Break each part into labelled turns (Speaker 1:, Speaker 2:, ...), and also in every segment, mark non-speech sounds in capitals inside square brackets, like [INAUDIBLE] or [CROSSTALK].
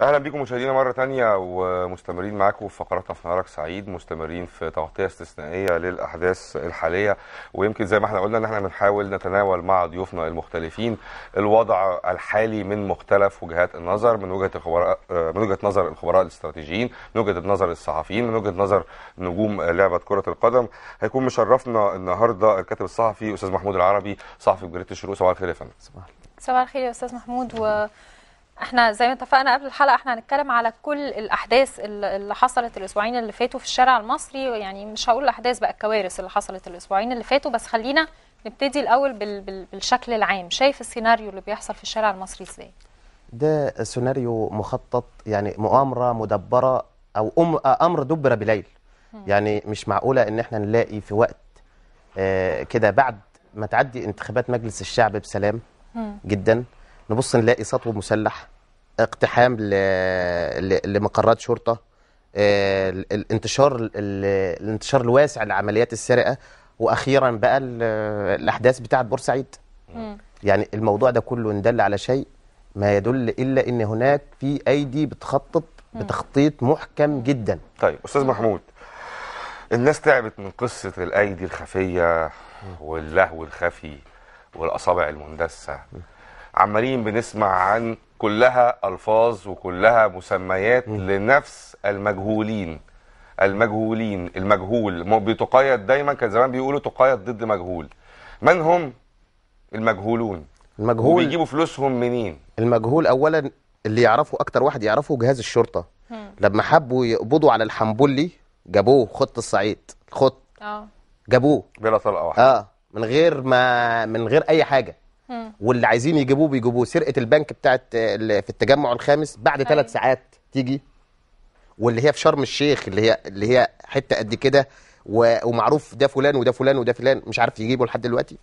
Speaker 1: اهلا بيكم مشاهدينا مره تانية ومستمرين معاكم في فقراتنا في نهارك سعيد مستمرين في تغطيه استثنائيه للاحداث الحاليه ويمكن زي ما احنا قلنا ان احنا بنحاول نتناول مع ضيوفنا المختلفين الوضع الحالي من مختلف وجهات النظر من وجهه الخبراء من وجهه نظر الخبراء الاستراتيجيين من وجهه نظر الصحفيين من وجهه نظر نجوم لعبه كره القدم هيكون مشرفنا النهارده الكاتب الصحفي استاذ محمود العربي صحفي جريده الشروق صباح الخير يا فندم
Speaker 2: صباح الخير يا استاذ محمود و احنا زي ما اتفقنا قبل الحلقه احنا هنتكلم على كل الاحداث اللي حصلت الاسبوعين اللي فاتوا في الشارع المصري يعني مش هقول الاحداث بقى الكوارث اللي حصلت الاسبوعين اللي فاتوا بس خلينا نبتدي الاول بال بال بالشكل العام شايف السيناريو اللي بيحصل في الشارع المصري ازاي
Speaker 3: ده سيناريو مخطط يعني مؤامره مدبره او أم امر دبر بليل يعني مش معقوله ان احنا نلاقي في وقت آه، كده بعد ما تعدي انتخابات مجلس الشعب بسلام جدا نبص نلاقي سطو مسلح اقتحام لمقرات شرطه آه، الانتشار الانتشار الواسع لعمليات السرقه واخيرا بقى الاحداث بتاعه بورسعيد يعني الموضوع ده كله ندل على شيء ما يدل الا ان هناك في ايدي بتخطط بتخطيط محكم جدا طيب استاذ محمود
Speaker 1: الناس تعبت من قصه الايدي الخفيه واللهو الخفي والاصابع المندسه عمالين بنسمع عن كلها الفاظ وكلها مسميات م. لنفس المجهولين المجهولين المجهول بتقيد دايما كان زمان بيقولوا تقيد ضد مجهول من هم المجهولون المجهول بيجيبوا فلوسهم منين المجهول اولا اللي
Speaker 3: يعرفه اكتر واحد يعرفه جهاز الشرطه م. لما حبوا يقبضوا على الحنبلي جابوه خط الصعيد خط اه جابوه بلا طلقه واحده اه من غير ما من غير اي حاجه واللي عايزين يجيبوه بيجيبوه سرقه البنك بتاعت في التجمع الخامس بعد أيوة. ثلاث ساعات تيجي واللي هي في شرم الشيخ اللي هي اللي هي حته قد كده ومعروف ده فلان وده فلان وده فلان مش عارف يجيبه لحد دلوقتي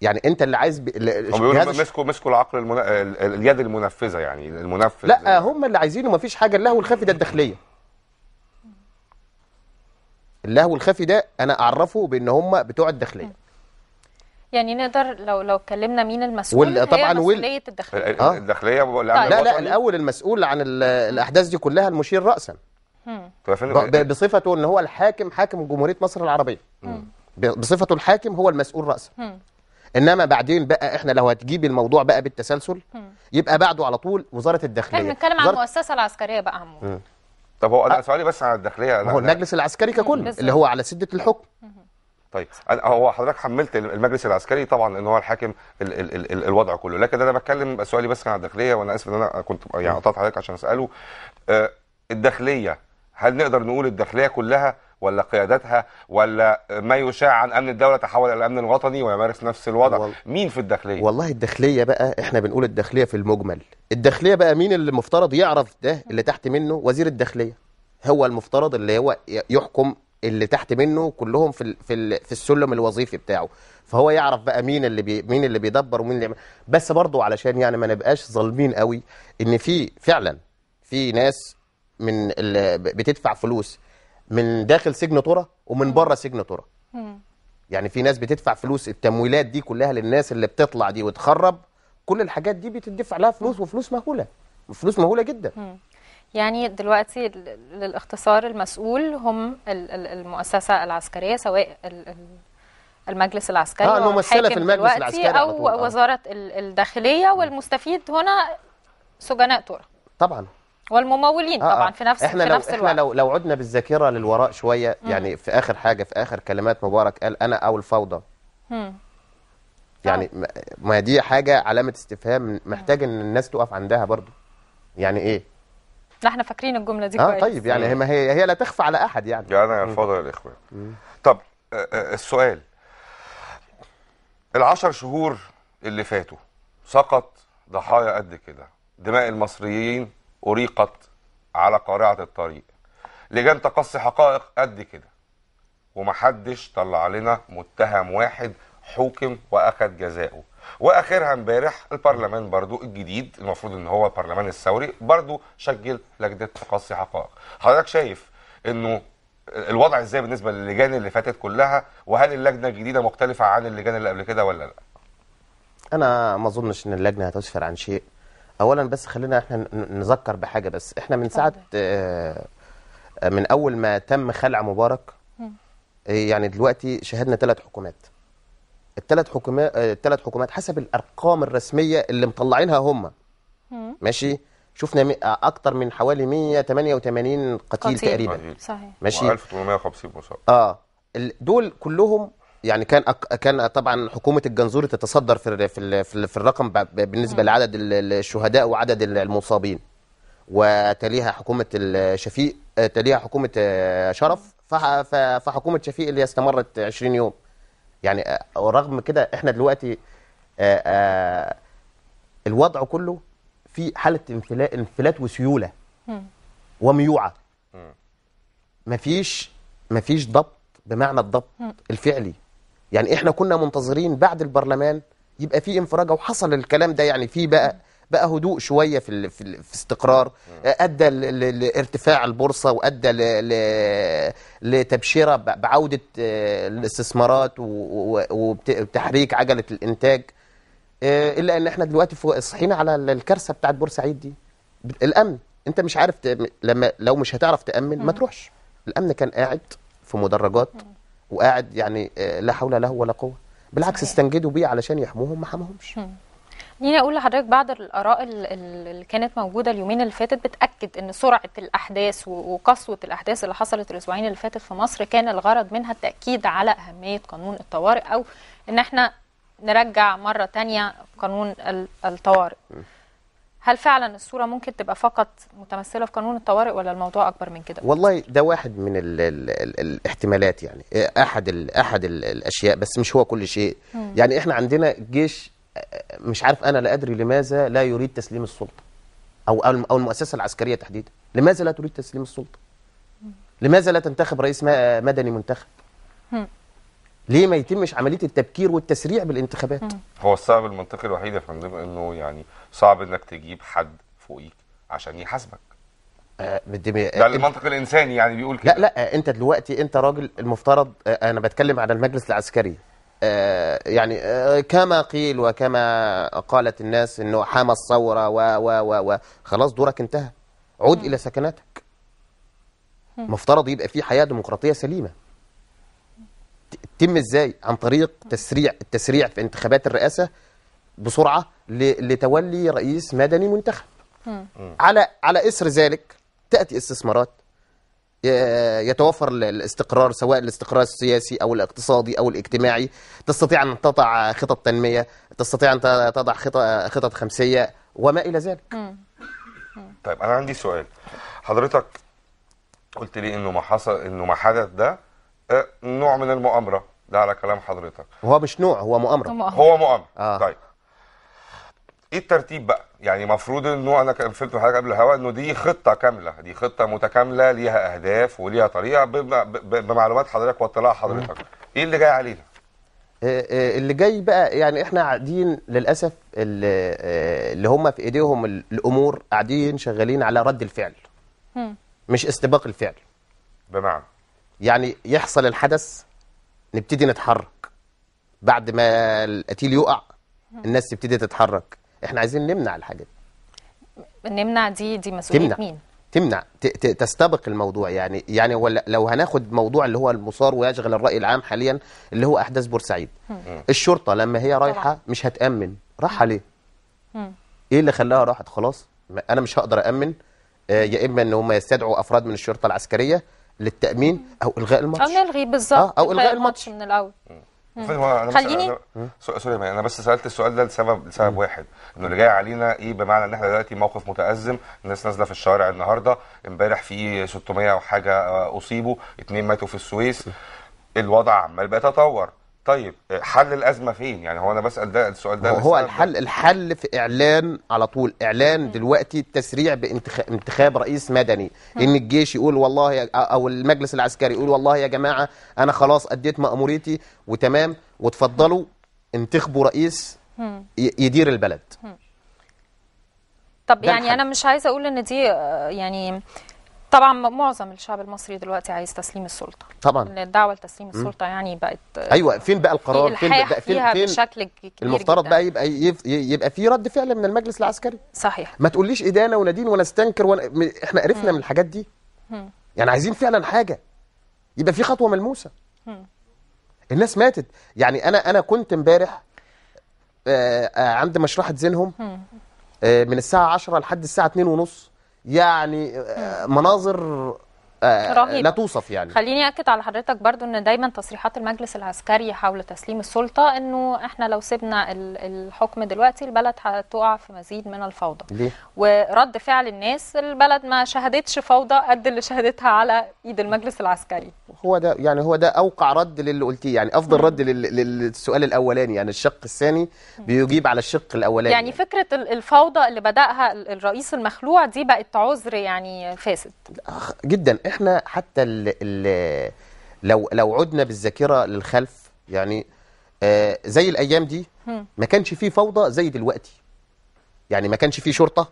Speaker 1: يعني انت اللي عايز ب... هم بيقولوا مسكوا مسكوا العقل المنا... اليد المنفذه يعني المنفذ
Speaker 3: لا هم اللي عايزينه ما فيش حاجه اللهو الخفي ده الداخليه اللهو الخفي ده انا اعرفه بان هم بتوع الداخليه
Speaker 2: يعني نقدر لو لو اتكلمنا مين المسؤول وال... طبعا مسؤوليه آه. الداخليه
Speaker 3: آه؟ طيب. لا لا, لا الاول المسؤول عن الاحداث دي كلها المشير راسا ب... يعني- بصفته ان هو الحاكم حاكم جمهوريه مصر العربيه بصفته الحاكم هو المسؤول راسا انما بعدين بقى احنا لو هتجيب الموضوع بقى بالتسلسل يبقى بعده على طول وزاره
Speaker 1: الداخليه احنا بنتكلم عن
Speaker 2: المؤسسه العسكريه بقى
Speaker 1: عمو طب هو انا آه. سؤالي بس على الداخليه هو المجلس العسكري ككل اللي هو على سده الحكم طيب هو حضرتك حملت المجلس العسكري طبعا ان هو الحاكم ال ال ال ال الوضع كله لكن انا بتكلم سؤالي بس كان على الداخليه وانا اسف ان انا كنت يعني قطعت حضرتك عشان اساله آه الداخليه هل نقدر نقول الداخليه كلها ولا قيادتها ولا ما يشاع عن امن الدوله تحول الى الامن الوطني ويمارس نفس الوضع وال...
Speaker 3: مين في الداخليه والله الداخليه بقى احنا بنقول الداخليه في المجمل الداخليه بقى مين اللي المفترض يعرف ده اللي تحت منه وزير الداخليه هو المفترض اللي هو يحكم اللي تحت منه كلهم في في, في السلم الوظيفي بتاعه فهو يعرف بقى مين اللي بي مين اللي بيدبر ومين اللي بس برضه علشان يعني ما نبقاش ظالمين قوي ان في فعلا في ناس من بتدفع فلوس من داخل سجن طره ومن بره سجن طره يعني في ناس بتدفع فلوس التمويلات دي كلها للناس اللي بتطلع دي وتخرب كل الحاجات دي بتدفع لها فلوس وفلوس مهوله فلوس مهوله جدا
Speaker 2: يعني دلوقتي للاختصار المسؤول هم المؤسسه العسكريه سواء المجلس العسكري اه الممثلة في المجلس العسكري او آه. وزاره الداخليه والمستفيد هنا سجناء طرق طبعا والممولين آه،, آه طبعا في نفس احنا في لو نفس الوقت. احنا
Speaker 3: لو لو عدنا بالذاكره للوراء شويه يعني في اخر حاجه في اخر كلمات مبارك قال انا او الفوضى يعني ما دي حاجه علامه استفهام محتاج ان الناس تقف عندها برضو
Speaker 1: يعني ايه
Speaker 2: احنا فاكرين الجمله دي آه، كويس اه طيب يعني
Speaker 1: ما هي هي لا تخفى على احد يعني يعني فاضل الاخوان طب آه، آه، السؤال العشر شهور اللي فاتوا سقط ضحايا قد كده دماء المصريين أريقت على قارعة الطريق لجان تقصي حقائق قد كده ومحدش طلع لنا متهم واحد حوكم وأخد جزاؤه واخرها امبارح البرلمان برضو الجديد المفروض ان هو البرلمان الثوري برضو شكل لجنه تقصي حقائق حضرتك شايف انه الوضع ازاي بالنسبه للجان اللي فاتت كلها وهل اللجنه الجديده مختلفه عن اللجان اللي قبل كده ولا لا
Speaker 3: انا ما اظنش ان اللجنه هتسفر عن شيء اولا بس خلينا احنا نذكر بحاجه بس احنا من ساعه آه، آه، من اول ما تم خلع مبارك يعني دلوقتي شهدنا ثلاث حكومات الثلاث حكومات آه، الثلاث حكومات حسب الارقام الرسميه اللي مطلعينها هم ماشي شفنا آه، اكتر من حوالي 188 قتيل, قتيل. تقريبا صحيح ماشي 1850 مصاب اه دول كلهم يعني كان أك... كان طبعا حكومه الجنزوري تتصدر في في في الرقم بالنسبه م. لعدد الشهداء وعدد المصابين وتليها حكومه الشفيق آه، تليها حكومه شرف فحكومه شفيق اللي استمرت 20 يوم يعني آه، رغم كده احنا دلوقتي آه، آه، الوضع كله في حاله انفلات, انفلات وسيوله وميوعه مفيش مفيش ضبط بمعنى الضبط الفعلي يعني احنا كنا منتظرين بعد البرلمان يبقى في انفراجه وحصل الكلام ده يعني في بقى بقى هدوء شويه في في, في استقرار آه. ادى لارتفاع البورصه وادى لتبشيره بعوده آه، الاستثمارات وتحريك عجله الانتاج آه، الا ان احنا دلوقتي صحينا على الكارثه بتاعت بورسعيد دي الامن انت مش عارف لما لو مش هتعرف تامن ما تروحش الامن كان قاعد في مدرجات وقاعد يعني لا حول له ولا قوه بالعكس استنجدوا بيه علشان يحموهم ما حماهمش
Speaker 2: خليني اقول لحضرتك بعض الاراء اللي كانت موجوده اليومين اللي فاتت بتاكد ان سرعه الاحداث وقسوه الاحداث اللي حصلت الاسبوعين اللي فاتت في مصر كان الغرض منها التاكيد على اهميه قانون الطوارئ او ان احنا نرجع مره تانية قانون الطوارئ هل فعلا الصوره ممكن تبقى فقط متمثله في قانون الطوارئ ولا الموضوع اكبر من كده
Speaker 3: والله ده واحد من الـ الـ الـ الاحتمالات يعني احد الـ احد الـ الاشياء بس مش هو كل شيء م. يعني احنا عندنا جيش مش عارف انا لا ادري لماذا لا يريد تسليم السلطه او او المؤسسه العسكريه تحديدا لماذا لا تريد تسليم السلطه لماذا لا تنتخب رئيس مدني منتخب ليه ما يتمش عمليه التبكير والتسريع بالانتخابات
Speaker 1: هو السبب المنطقي الوحيد يا فندم انه يعني صعب انك تجيب حد فوقيك عشان يحاسبك آه ده المنطق الانساني يعني بيقول كده لا لا آه، انت دلوقتي
Speaker 3: انت راجل المفترض آه، انا بتكلم على المجلس العسكري آه، يعني آه، كما قيل وكما قالت الناس انه حمى الثوره و و و خلاص دورك انتهى عد الى سكناتك مفترض يبقى في حياه ديمقراطيه سليمه تتم ازاي عن طريق تسريع التسريع في انتخابات الرئاسه بسرعه لتولي رئيس مدني منتخب على على اثر ذلك تاتي استثمارات يتوفر الاستقرار سواء الاستقرار السياسي او الاقتصادي او الاجتماعي تستطيع ان تضع خطط تنميه تستطيع ان تضع خطط خمسيه وما الى ذلك
Speaker 1: طيب انا عندي سؤال حضرتك قلت لي انه ما حصل انه ما حدث ده آه، نوع من المؤامره ده على كلام حضرتك
Speaker 3: هو مش نوع هو مؤامره هو
Speaker 1: مؤامره آه. طيب ايه الترتيب بقى؟ يعني المفروض انه انا فهمت حضرتك قبل الهواء انه دي خطه كامله، دي خطه متكامله ليها اهداف وليها طريقه بمعلومات حضرتك واطلاع حضرتك. ايه اللي جاي علينا؟
Speaker 3: آه، آه، اللي جاي بقى يعني احنا قاعدين للاسف آه، اللي هم في ايديهم الامور قاعدين شغالين على رد الفعل. مش استباق الفعل. بمعنى يعني يحصل الحدث نبتدي نتحرك. بعد ما القتيل يقع الناس تبتدي تتحرك. احنا عايزين نمنع الحاجه دي
Speaker 2: نمنع دي دي مسؤوليه تمنع. مين
Speaker 3: تمنع تستبق الموضوع يعني يعني ولا لو هناخد موضوع اللي هو المصار ويشغل الراي العام حاليا اللي هو احداث بورسعيد الشرطه لما هي رايحه مش هتامن راحه ليه ايه اللي خلاها راحت خلاص انا مش هقدر امن آه، يا اما ان هم يستدعوا افراد من الشرطه العسكريه للتامين او الغاء
Speaker 1: الماتش او
Speaker 2: نلغي بالظبط آه، او الغاء الماتش من الاول خليني
Speaker 1: سوري انا بس سالت السؤال ده لسبب لسبب واحد انه اللي جاي علينا ايه بمعنى ان احنا دلوقتي موقف متازم الناس نازله في الشوارع النهارده امبارح في 600 وحاجه آه، اصيبوا اثنين ماتوا في السويس الوضع عمال بيتطور طيب آه، حل الازمه فين يعني هو انا بسال ده السؤال ده هو
Speaker 3: الحل الحل في اعلان على طول اعلان دلوقتي التسريع بانتخاب رئيس مدني ان الجيش يقول والله او المجلس العسكري يقول والله يا جماعه انا خلاص اديت ماموريتي وتمام وتفضلوا انتخبوا رئيس يدير البلد
Speaker 2: طب يعني الحل. انا مش عايزه اقول ان دي آه، يعني طبعا معظم الشعب المصري دلوقتي عايز تسليم السلطه طبعا ان الدعوه لتسليم السلطه م. يعني بقت ايوه
Speaker 3: فين بقى القرار فين بقى فين فين بشكل
Speaker 2: كبير المفترض جداً. بقى
Speaker 3: يبقى يبقى في رد فعل من المجلس العسكري صحيح ما تقوليش ادانه ونادين ونستنكر ون... احنا قرفنا من الحاجات دي م. يعني عايزين فعلا حاجه يبقى في خطوه ملموسه م. الناس ماتت يعني انا انا كنت امبارح آه، آه، عند مشرحه زينهم آه، من الساعه 10 لحد الساعه 2 ونص يعني آه، مناظر آه، رهيب. لا توصف يعني
Speaker 2: خليني اكد على حضرتك برضو ان دايما تصريحات المجلس العسكري حول تسليم السلطه انه احنا لو سيبنا الحكم دلوقتي البلد هتقع في مزيد من الفوضى ليه؟ ورد فعل الناس البلد ما شهدتش فوضى قد اللي شهدتها على ايد المجلس العسكري
Speaker 3: هو ده يعني هو ده اوقع رد للي قلتيه يعني افضل رد للسؤال الاولاني يعني الشق الثاني بيجيب على الشق الاولاني يعني,
Speaker 2: يعني فكره الفوضى اللي بداها الرئيس المخلوع دي بقت عذر يعني فاسد
Speaker 3: جدا احنا حتى ال ال لو لو عدنا بالذاكره للخلف يعني آه زي الايام دي ما كانش فيه فوضى زي دلوقتي يعني ما كانش فيه شرطه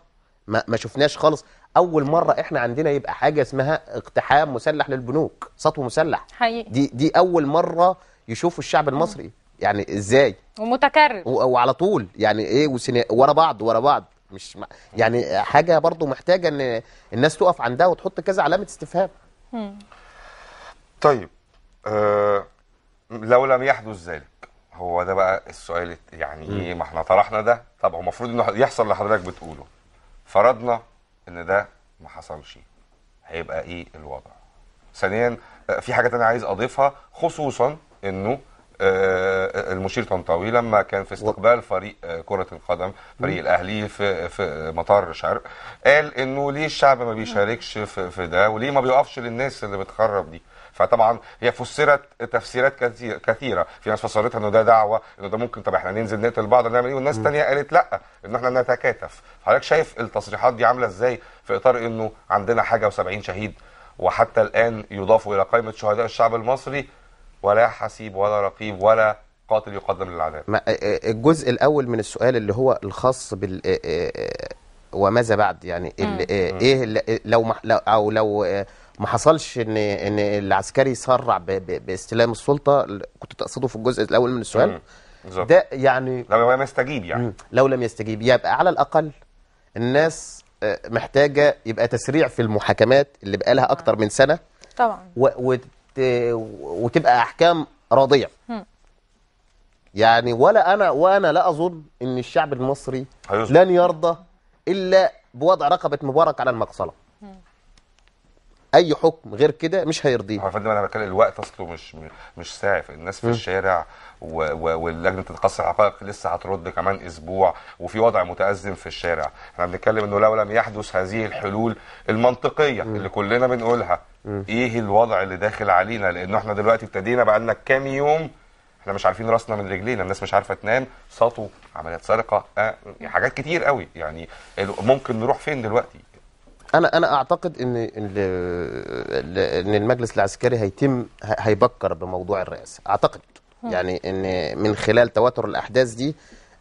Speaker 3: ما, ما شفناش خالص اول مره احنا عندنا يبقى حاجه اسمها اقتحام مسلح للبنوك سطو مسلح حقيقي. دي دي اول مره يشوفوا الشعب المصري يعني ازاي
Speaker 2: ومتكرر
Speaker 3: وعلى طول يعني ايه ورا بعض ورا بعض مش ما يعني حاجه برضو محتاجه ان الناس تقف عندها وتحط كذا علامه استفهام
Speaker 1: طيب آه لو لم يحدث ذلك هو ده بقى السؤال يعني ايه ما احنا طرحنا ده طب هو المفروض انه يحصل اللي حضرتك بتقوله فرضنا ان ده ما حصلش هيبقى ايه الوضع ثانيا آه، في حاجه انا عايز اضيفها خصوصا انه آه، المشير طنطاوي لما كان في استقبال فريق آه، كره القدم فريق الاهلي في في مطار شرق قال انه ليه الشعب ما بيشاركش في, ده وليه ما بيقفش للناس اللي بتخرب دي فطبعا هي فسرت تفسيرات كثيره في ناس فسرتها انه ده دعوه انه ده ممكن طب احنا ننزل نقتل بعض نعمل ايه والناس الثانيه قالت لا ان احنا نتكاتف حضرتك شايف التصريحات دي عامله ازاي في اطار انه عندنا حاجه و70 شهيد وحتى الان يضافوا الى قائمه شهداء الشعب المصري ولا حسيب ولا رقيب ولا قاتل يقدم للعذاب
Speaker 3: آه، آه، الجزء الاول من السؤال اللي هو الخاص بال آه، وماذا بعد يعني ايه لو او لو ما حصلش ان ان العسكري سرع باستلام السلطه كنت تقصده في الجزء الاول من السؤال ده يعني لو لم يستجيب يعني لو لم يستجيب يبقى على الاقل الناس محتاجه يبقى تسريع في المحاكمات اللي بقى لها اكتر من سنه طبعا وتبقى احكام راضيه يعني ولا انا وانا لا اظن ان الشعب المصري لن يرضى الا بوضع رقبه مبارك
Speaker 1: على المقصله اي حكم غير كده مش هيرضيه يا فندم انا بتكلم الوقت اصله مش مش ساعف الناس في م. الشارع و... و... واللجنه تتقص الحقائق لسه هترد كمان اسبوع وفي وضع متازم في الشارع احنا بنتكلم انه لو لم يحدث هذه الحلول المنطقيه م. اللي كلنا بنقولها ايه الوضع اللي داخل علينا لانه احنا دلوقتي ابتدينا بقى لنا كام يوم احنا مش عارفين راسنا من رجلينا الناس مش عارفه تنام سطو عمليات سرقه آه. حاجات كتير قوي يعني ممكن نروح فين دلوقتي
Speaker 3: انا انا اعتقد ان ان المجلس العسكري هيتم هيبكر بموضوع الرئاسه اعتقد يعني ان من خلال تواتر الاحداث دي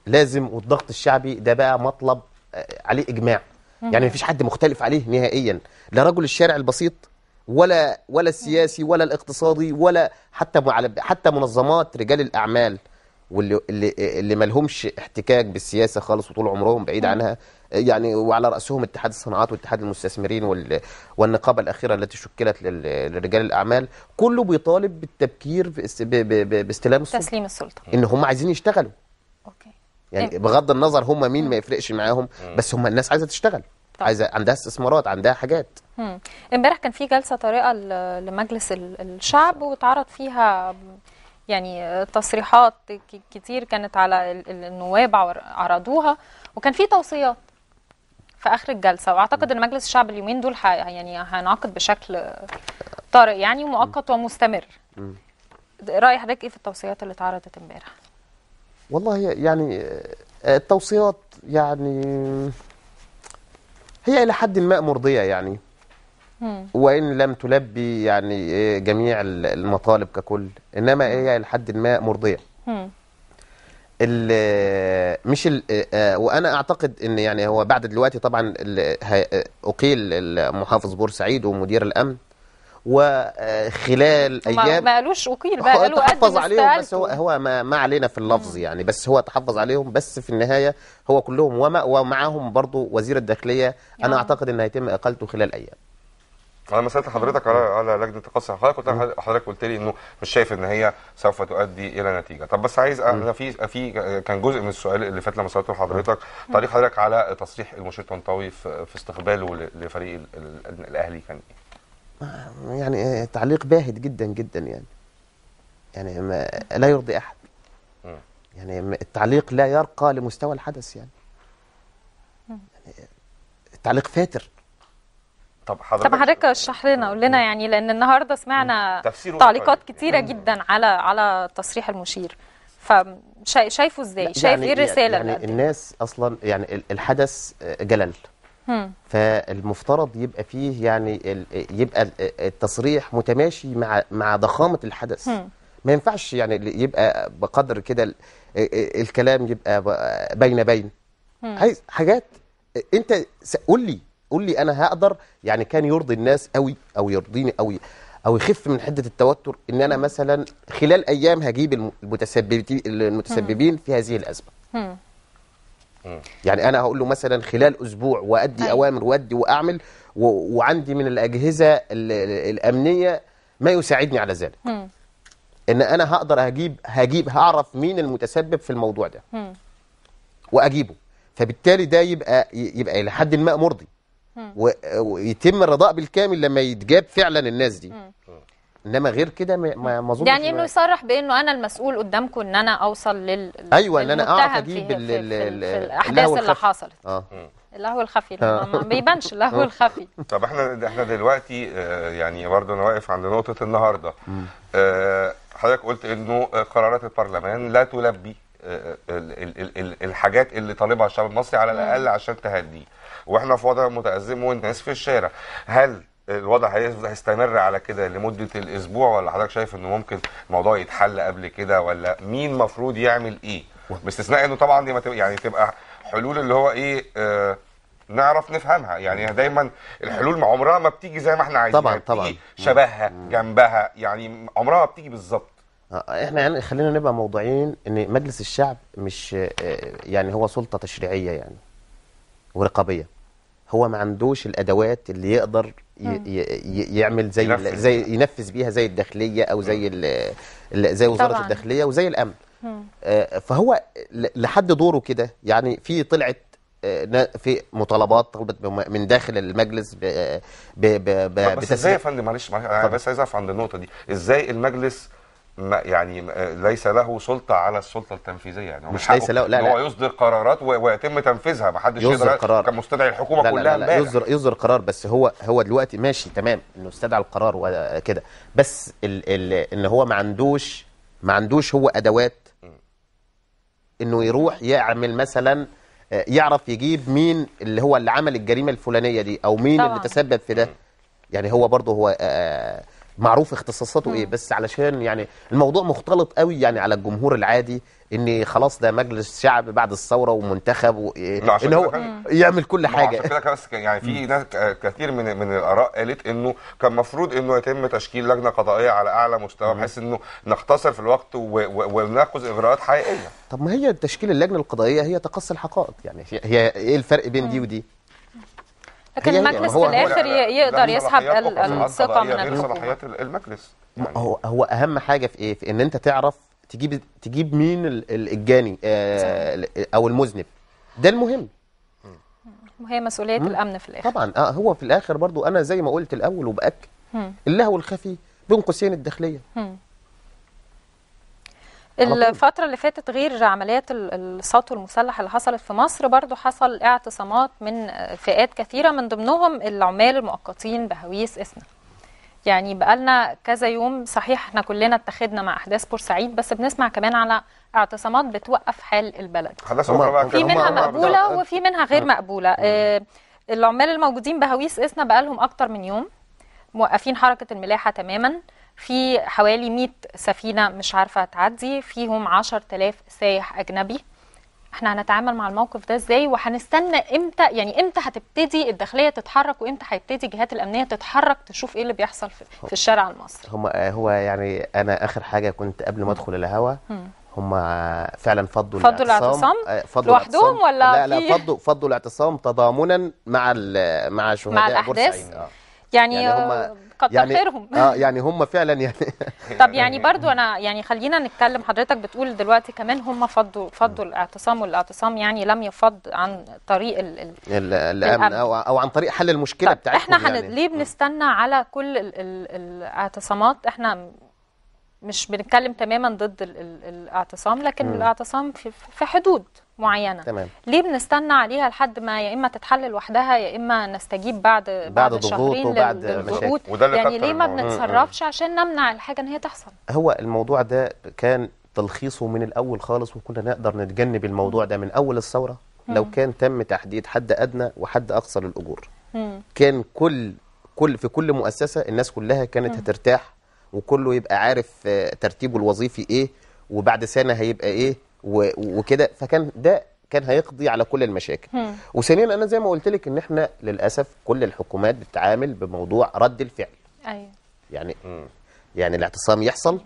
Speaker 3: لازم والضغط الشعبي ده بقى مطلب آه، عليه اجماع يعني مفيش حد مختلف عليه نهائيا لا رجل الشارع البسيط ولا ولا السياسي ولا الاقتصادي ولا حتى حتى منظمات رجال الاعمال واللي اللي, اللي ما لهمش احتكاك بالسياسه خالص وطول عمرهم بعيد عنها يعني وعلى راسهم اتحاد الصناعات واتحاد المستثمرين والنقابه الاخيره التي شكلت لرجال الاعمال كله بيطالب بالتبكير باستلام السلطه تسليم
Speaker 2: السلطه ان
Speaker 3: هم عايزين يشتغلوا اوكي يعني إيه. بغض النظر هم مين ما يفرقش معاهم بس هم الناس عايزه تشتغل طبعا. عايزه عندها استثمارات عندها حاجات
Speaker 2: امبارح كان في جلسه طارئه لمجلس الشعب واتعرض فيها يعني تصريحات كتير كانت على النواب عرضوها وكان في توصيات في اخر الجلسه واعتقد ان مجلس الشعب اليومين دول يعني هينعقد بشكل طارئ يعني ومؤقت ومستمر راي حضرتك ايه في التوصيات اللي اتعرضت امبارح
Speaker 3: والله يعني آه، التوصيات يعني هي إلى حد ما مرضية يعني وإن لم تلبي يعني جميع المطالب ككل إنما هي إلى حد ما مرضية مش ال آه، آه، وانا اعتقد ان يعني هو بعد دلوقتي طبعا اقيل محافظ بورسعيد ومدير الامن وخلال ايام ما
Speaker 2: قالوش وكيل بقى قالوا تحفظ عليهم بس هو
Speaker 3: هو ما, ما علينا في اللفظ يعني بس هو تحفظ عليهم بس في النهايه هو كلهم وما ومعاهم برضو وزير الداخليه يعني. انا نعم. اعتقد ان هيتم اقالته خلال ايام
Speaker 1: انا ما سالت حضرتك على على لجنه القصة حضرتك قلت حضرتك قلت لي انه مش شايف ان هي سوف تؤدي الى نتيجه طب بس عايز انا في في كان جزء من السؤال اللي فات لما سالته لحضرتك تعليق حضرتك على تصريح المشير طنطاوي في استقباله لفريق الاهلي كان ايه
Speaker 3: يعني تعليق باهت جدا جدا يعني يعني ما لا يرضي احد يعني التعليق لا يرقى لمستوى الحدث يعني, يعني التعليق فاتر طب حضرتك طب حضرتك
Speaker 2: اشرح لنا قول لنا يعني لان النهارده سمعنا تعليقات كتيره جدا على على تصريح المشير ف شايفه ازاي؟ شايف يعني ايه الرساله يعني
Speaker 3: الناس اصلا يعني الحدث آه، جلل فالمفترض يبقى فيه يعني يبقى التصريح متماشي مع مع ضخامه الحدث ما ينفعش يعني يبقى بقدر كده الكلام يبقى بين بين عايز حاجات انت قول لي قول لي انا هقدر يعني كان يرضي الناس قوي او يرضيني قوي او يخف من حده التوتر ان انا مثلا خلال ايام هجيب المتسببين المتسببين في هذه الازمه يعني انا هقول له مثلا خلال اسبوع وادي أيوة. اوامر وادي واعمل وعندي من الاجهزه الامنيه ما يساعدني على ذلك ان انا هقدر هجيب هجيب هعرف مين المتسبب في الموضوع ده واجيبه فبالتالي ده يبقى يبقى لحد ما مرضي ويتم الرضاء بالكامل لما يتجاب فعلا الناس دي انما غير كده ما ما اظنش يعني انه يصرح
Speaker 2: بانه انا المسؤول قدامكم ان انا اوصل لل
Speaker 3: ايوه ان انا اعرف اجيب
Speaker 1: في, في, في, الاحداث اللي, اللي حصلت اه
Speaker 2: اللهو الخفي آه. ما بيبانش اللهو آه. الخفي
Speaker 1: [LAUGHS] طب احنا احنا دلوقتي آه، يعني برضه انا واقف عند نقطه النهارده حضرتك قلت انه قرارات البرلمان لا تلبي الحاجات اللي طالبها الشعب المصري على الاقل عشان تهديه واحنا في وضع متازم والناس في الشارع هل الوضع هيستمر على كده لمده الاسبوع ولا حضرتك شايف انه ممكن الموضوع يتحل قبل كده ولا مين مفروض يعمل ايه باستثناء انه طبعا دي يعني تبقى حلول اللي هو ايه آه نعرف نفهمها يعني دايما الحلول مع عمرها ما بتيجي زي ما احنا عايزين طبعا طبعا شبهها جنبها يعني
Speaker 3: عمرها ما بتيجي بالظبط آه، احنا يعني خلينا نبقى موضوعيين ان مجلس الشعب مش آه، يعني هو سلطه تشريعيه يعني ورقابيه هو ما عندوش الادوات اللي يقدر يعمل زي زي ينفذ بيها زي الداخليه او زي زي وزاره طبعاً. الداخليه وزي الامن آه، فهو لحد دوره كده يعني في طلعت آه، في مطالبات طلبت من داخل المجلس ب آه، ب ب بس ازاي يا فندم
Speaker 1: معلش انا بس عايز اعرف عند النقطه دي ازاي المجلس ما يعني آه، ليس له سلطه على السلطه التنفيذيه يعني مش ليس له لا, لا هو يصدر قرارات ويتم تنفيذها ما حدش يقدر قرار كان مستدعي الحكومه لا كلها لا لا, لا يصدر يصدر
Speaker 3: قرار بس هو هو دلوقتي ماشي تمام انه استدعى القرار وكده بس ال ال ان هو ما عندوش ما عندوش هو ادوات انه يروح يعمل مثلا آه، يعرف يجيب مين اللي هو اللي عمل الجريمه الفلانيه دي او مين طبعا. اللي تسبب في ده يعني هو برضه هو آه, آه، معروف اختصاصاته مم. ايه بس علشان يعني الموضوع مختلط قوي يعني على الجمهور العادي ان خلاص ده مجلس شعب بعد الثوره ومنتخب وإيه ان هو يعمل كل حاجه عشان
Speaker 1: كده بس يعني في ناس كثير من من الاراء قالت انه كان مفروض انه يتم تشكيل لجنه قضائيه على اعلى مستوى بحيث انه نختصر في الوقت وناخذ اجراءات حقيقيه
Speaker 3: طب ما هي تشكيل اللجنه القضائيه هي تقصي الحقائق يعني
Speaker 1: هي ايه الفرق
Speaker 3: بين دي ودي لكن المجلس في
Speaker 1: الاخر يقدر يسحب الثقه من صلاحيات المجلس
Speaker 3: يعني هو هو اهم حاجه في ايه في ان انت تعرف تجيب تجيب مين الجاني آه، او المذنب ده المهم
Speaker 2: وهي مسؤوليه الامن في الاخر طبعا
Speaker 3: اه هو في الاخر برضو انا زي ما قلت الاول وباكد اللهو الخفي بين قوسين الداخليه
Speaker 2: الفترة اللي فاتت غير عمليات السطو المسلح اللي حصلت في مصر برضو حصل اعتصامات من فئات كثيرة من ضمنهم العمال المؤقتين بهويس اسنا يعني بقالنا كذا يوم صحيح احنا كلنا اتخذنا مع احداث بورسعيد بس بنسمع كمان على اعتصامات بتوقف حال البلد في منها مقبولة وفي منها غير أه. مقبولة آه، العمال الموجودين بهويس اسنا بقالهم اكتر من يوم موقفين حركة الملاحة تماماً في حوالي 100 سفينة مش عارفة تعدي فيهم 10000 سايح أجنبي احنا هنتعامل مع الموقف ده ازاي وهنستنى امتى يعني امتى هتبتدي الداخليه تتحرك وامتى هيبتدي الجهات الامنيه تتحرك تشوف ايه اللي بيحصل في, في الشارع المصري
Speaker 3: هم هو يعني انا اخر حاجه كنت قبل ما ادخل الهوا هم فعلا فضوا فضوا الاعتصام, الاعتصام آه، فضوا لوحدهم ولا لا لا فضوا فضوا الاعتصام تضامنا مع مع شهداء مع الاحداث بورسعيد. آه.
Speaker 2: يعني, يعني هم آه، كتر يعني خيرهم اه يعني
Speaker 3: هم فعلا يعني [LAUGHS] طب يعني برضو
Speaker 2: انا يعني خلينا نتكلم حضرتك بتقول دلوقتي كمان هم فضوا فضوا الاعتصام والاعتصام يعني لم يفض عن طريق ال ال
Speaker 3: ال الامن او او عن طريق حل المشكله بتاعتهم احنا يعني. ليه
Speaker 2: بنستنى على كل ال ال الاعتصامات احنا مش بنتكلم تماما ضد ال ال الاعتصام لكن م. الاعتصام في, في حدود معينه تمام. ليه بنستنى عليها لحد ما يا اما تتحل لوحدها يا اما نستجيب بعد بعد, بعد ضغوط وبعد مشاكل وده اللي يعني ليه ما بنتصرفش عشان نمنع الحاجه ان هي تحصل
Speaker 3: هو الموضوع ده كان تلخيصه من الاول خالص وكنا نقدر نتجنب الموضوع ده من اول الثوره لو كان تم تحديد حد ادنى وحد اقصى للاجور كان كل كل في كل مؤسسه الناس كلها كانت هترتاح وكله يبقى عارف آه، ترتيبه الوظيفي ايه وبعد سنه هيبقى ايه وكده فكان ده كان هيقضي على كل المشاكل وثانيا انا زي ما قلت لك ان احنا للاسف كل الحكومات بتتعامل بموضوع رد الفعل ايوه يعني مم. يعني الاعتصام يحصل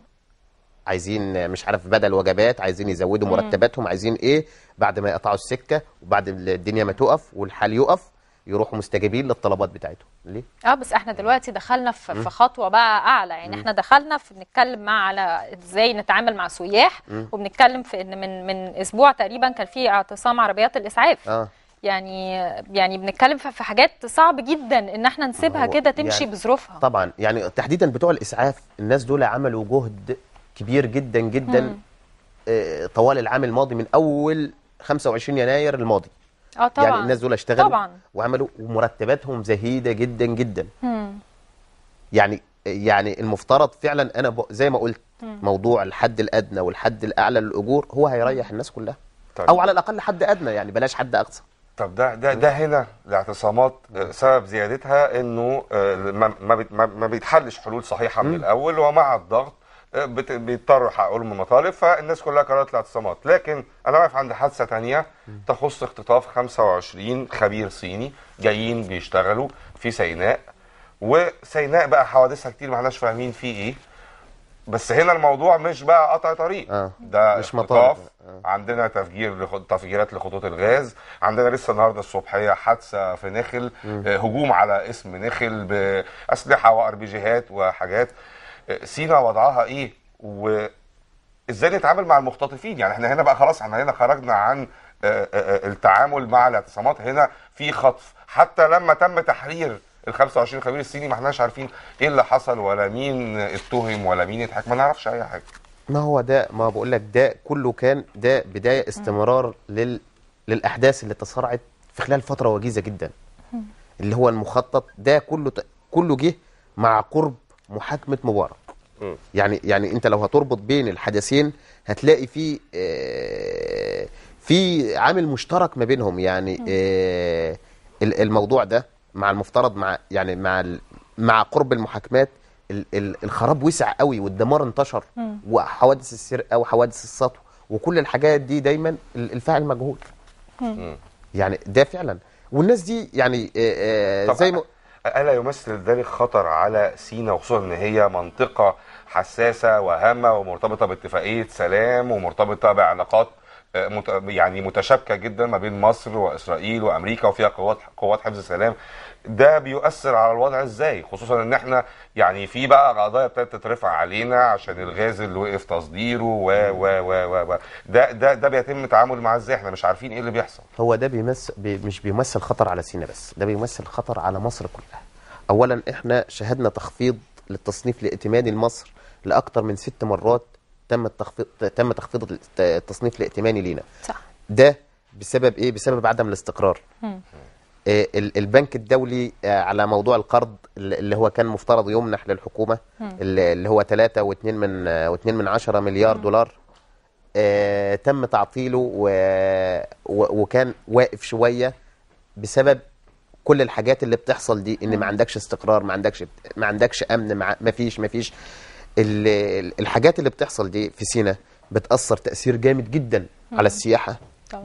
Speaker 3: عايزين مش عارف بدل وجبات عايزين يزودوا مرتباتهم عايزين ايه بعد ما يقطعوا السكه وبعد الدنيا ما تقف والحال يقف يروحوا مستجيبين للطلبات بتاعتهم ليه
Speaker 2: اه بس احنا دلوقتي دخلنا في في خطوه بقى اعلى يعني م. احنا دخلنا في بنتكلم مع على ازاي نتعامل مع سياح وبنتكلم في ان من من اسبوع تقريبا كان في اعتصام عربيات الاسعاف آه. يعني يعني بنتكلم في حاجات صعب جدا ان احنا نسيبها كده تمشي يعني بظروفها
Speaker 3: طبعا يعني تحديدا بتوع الاسعاف الناس دول عملوا جهد كبير جدا جدا م. آه، طوال العام الماضي من اول 25 يناير الماضي
Speaker 4: اه يعني طبعا يعني الناس
Speaker 3: دول اشتغلوا طبعا وعملوا ومرتباتهم زهيده جدا جدا مم. يعني يعني المفترض فعلا انا زي ما قلت مم. موضوع الحد الادنى والحد الاعلى للاجور هو هيريح الناس كلها طيب. او على
Speaker 1: الاقل حد ادنى يعني بلاش حد اقصى طب ده ده ده هنا الاعتصامات آه، سبب زيادتها انه آه، ما ما بيتحلش حلول صحيحه من الاول ومع الضغط بيضطروا يحققوا لهم المطالب فالناس كلها قررت الاعتصامات لكن انا واقف عند حادثه ثانيه تخص اختطاف 25 خبير صيني جايين بيشتغلوا في سيناء وسيناء بقى حوادثها كتير ما احناش فاهمين في ايه بس هنا الموضوع مش بقى قطع طريق آه. ده مش مطاف آه. عندنا تفجير تفجيرات لخطوط الغاز عندنا لسه النهارده الصبحيه حادثه في نخل آه هجوم على اسم نخل باسلحه واربيجيهات وحاجات سينا وضعها ايه وازاي نتعامل مع المختطفين يعني احنا هنا بقى خلاص احنا هنا خرجنا عن آه، آه، آه، التعامل مع الاعتصامات هنا في خطف حتى لما تم تحرير ال 25 خبير الصيني ما احناش عارفين ايه اللي حصل ولا مين اتهم ولا مين اتحك ما نعرفش اي حاجه
Speaker 3: ما هو ده ما بقول لك ده كله كان ده بدايه استمرار لل للاحداث اللي تصارعت في خلال فتره وجيزه جدا اللي هو المخطط ده كله كله جه مع قرب محاكمه مبارك يعني يعني انت لو هتربط بين الحدثين هتلاقي في آه، في عامل مشترك ما بينهم يعني آه، الموضوع ده مع المفترض مع يعني مع مع قرب المحاكمات الخراب وسع قوي والدمار انتشر وحوادث السرقه وحوادث السطو وكل الحاجات دي دايما الفاعل
Speaker 1: مجهول يعني ده فعلا والناس دي يعني آه، زي ما ألا يمثل ذلك خطر على سينا وخصوصا أن هي منطقة حساسة وهامة ومرتبطة باتفاقية سلام ومرتبطة بعلاقات آه، يعني متشابكه جدا ما بين مصر واسرائيل وامريكا وفيها قوات قوات حفظ السلام ده بيؤثر على الوضع ازاي خصوصا ان احنا يعني في بقى قضايا ابتدت تترفع علينا عشان الغاز اللي وقف تصديره و و و و ده ده ده بيتم التعامل معاه ازاي احنا مش عارفين ايه اللي بيحصل
Speaker 3: هو ده بيمثل بي مش بيمثل خطر على سينا بس ده بيمثل خطر على مصر كلها اولا احنا شهدنا تخفيض للتصنيف الائتماني لمصر لاكثر من ست مرات تم التخفيض تم تخفيض التصنيف الائتماني لينا صح ده بسبب ايه بسبب عدم الاستقرار آه، البنك الدولي آه، على موضوع القرض اللي هو كان مفترض يمنح للحكومة اللي هو 3 و2 من آه، و2 من 10 مليار دولار تم تعطيله وكان واقف شوية بسبب كل الحاجات اللي بتحصل دي ان ما عندكش استقرار ما عندكش ما عندكش امن ما فيش ما فيش الحاجات اللي بتحصل دي في سينا بتاثر تاثير جامد جدا على السياحه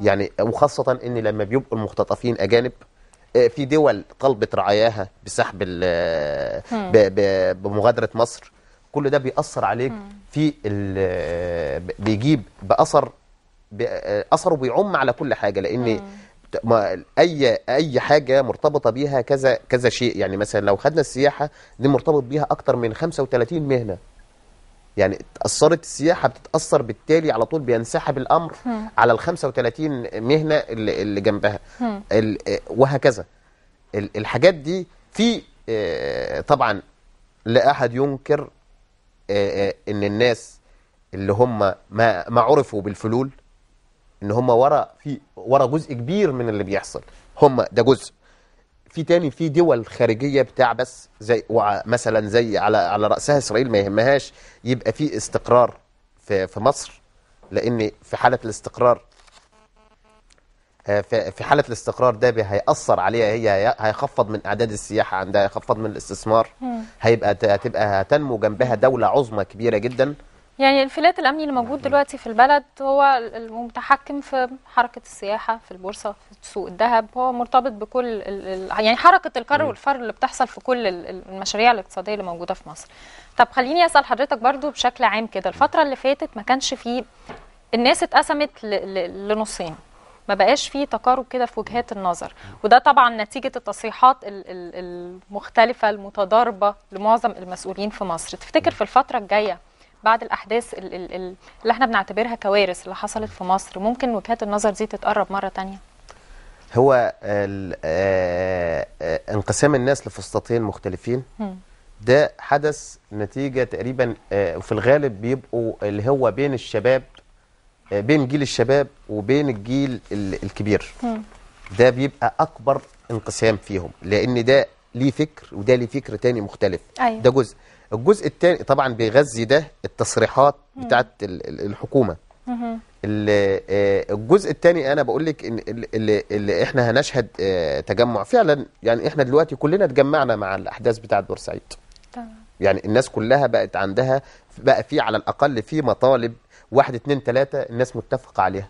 Speaker 3: يعني وخاصه ان لما بيبقوا المختطفين اجانب آه، في دول طلبت رعاياها بسحب آه، بمغادره مصر كل ده بيأثر عليك في آه، بيجيب بأثر أثره بيعم على كل حاجة لأن ما اي اي حاجه مرتبطه بيها كذا كذا شيء يعني مثلا لو خدنا السياحه دي مرتبط بيها اكتر من 35 مهنه يعني تأثرت السياحة بتتأثر بالتالي على طول بينسحب الأمر على ال 35 مهنة اللي, اللي جنبها ال وهكذا الحاجات دي في آه، طبعا لا أحد ينكر آه، آه، إن الناس اللي هم ما, ما عرفوا بالفلول إن هم ورا في ورا جزء كبير من اللي بيحصل هم ده جزء في تاني في دول خارجيه بتاع بس زي مثلا زي على على راسها اسرائيل ما يهمهاش يبقى في استقرار في في مصر لان في حاله الاستقرار آه، في حاله الاستقرار ده هياثر عليها هي هيخفض من اعداد السياحه عندها هيخفض من الاستثمار هيبقى هتبقى هتنمو جنبها دوله عظمى كبيره جدا
Speaker 2: يعني الانفلات الامني اللي موجود نعم. دلوقتي في البلد هو المتحكم في حركه السياحه في البورصه في سوق الذهب هو مرتبط بكل يعني حركه الكر والفر اللي بتحصل في كل المشاريع الاقتصاديه اللي موجوده في مصر طب خليني اسال حضرتك برضو بشكل عام كده الفتره اللي فاتت ما كانش فيه الناس اتقسمت لنصين ما بقاش فيه تقارب كده في وجهات النظر وده طبعا نتيجة التصريحات المختلفة المتضاربة لمعظم المسؤولين في مصر تفتكر في الفترة الجاية بعد الاحداث اللي احنا بنعتبرها كوارث اللي حصلت في مصر ممكن وجهات النظر دي تتقرب مره تانية
Speaker 3: هو آه، آه، انقسام الناس لفسطاطين مختلفين ده حدث نتيجه تقريبا آه، في الغالب بيبقوا اللي هو بين الشباب بين جيل الشباب وبين الجيل الكبير ده بيبقى اكبر انقسام فيهم لان ده ليه فكر وده ليه فكر تاني مختلف أيوة. ده جزء الجزء الثاني طبعا بيغذي ده التصريحات بتاعت الحكومه آه، الجزء الثاني انا بقول لك ان اللي, احنا هنشهد آه، تجمع فعلا يعني احنا دلوقتي كلنا اتجمعنا مع الاحداث بتاعت بورسعيد يعني الناس كلها بقت عندها بقى في على الاقل في مطالب واحد اتنين تلاته الناس متفقه عليها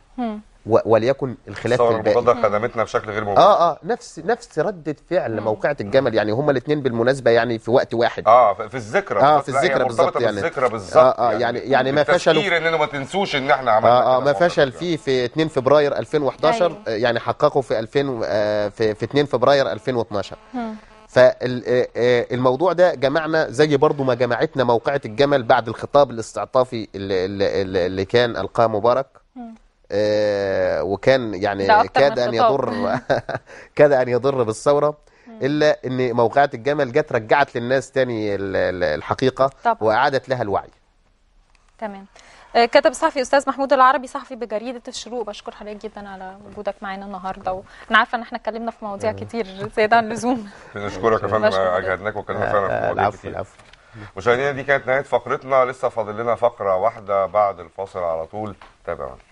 Speaker 3: وليكن الخلاف في الباقي صار خدمتنا بشكل غير مباشر اه اه نفس نفس رده فعل موقعه الجمل يعني هما الاثنين بالمناسبه يعني في وقت واحد اه
Speaker 1: في الذكرى اه في الذكرى بالظبط يعني الذكرى بالظبط اه اه يعني
Speaker 3: يعني, يعني ما فشلوا كتير
Speaker 1: اننا ما تنسوش ان احنا عملنا اه اه ما فشل
Speaker 3: فيه في 2 فبراير 2011 أيوه. آه، يعني حققوا في 2000 آه، في في 2 فبراير 2012 فالموضوع آه، ده جمعنا زي برضو ما جمعتنا موقعة الجمل بعد الخطاب الاستعطافي اللي, اللي كان ألقاه مبارك آه، وكان يعني كاد ان يضر [LAUGHS] [LAUGHS] كاد ان يضر بالثوره الا ان موقعة الجمل جت رجعت للناس تاني الحقيقه واعادت لها الوعي
Speaker 2: تمام آه، كتب صحفي استاذ محمود العربي صحفي بجريده الشروق بشكر حضرتك جدا على وجودك معانا النهارده وانا عارفه ان احنا اتكلمنا في مواضيع كتير زياده عن اللزوم
Speaker 1: [LAUGHS] نشكرك يا فندم اجهدناك وكلمنا آه، فعلا في مواضيع كتير العفو مشاهدينا دي كانت نهايه فقرتنا لسه فاضل لنا فقره واحده بعد الفاصل على طول تابعونا